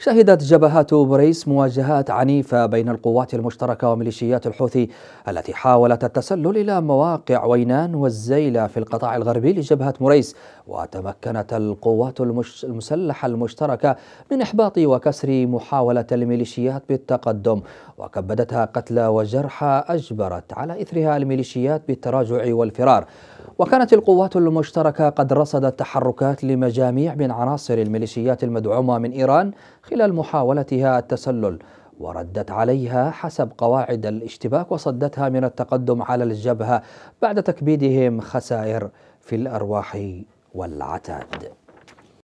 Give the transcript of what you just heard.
شهدت جبهات بريس مواجهات عنيفة بين القوات المشتركة وميليشيات الحوثي التي حاولت التسلل إلى مواقع وينان والزيلة في القطاع الغربي لجبهة مريس وتمكنت القوات المش... المسلحة المشتركة من إحباط وكسر محاولة الميليشيات بالتقدم وكبدتها قتلى وجرحى أجبرت على إثرها الميليشيات بالتراجع والفرار وكانت القوات المشتركة قد رصدت تحركات لمجاميع من عناصر الميليشيات المدعومة من إيران خلال محاولتها التسلل وردت عليها حسب قواعد الاشتباك وصدتها من التقدم على الجبهة بعد تكبيدهم خسائر في الأرواح والعتاد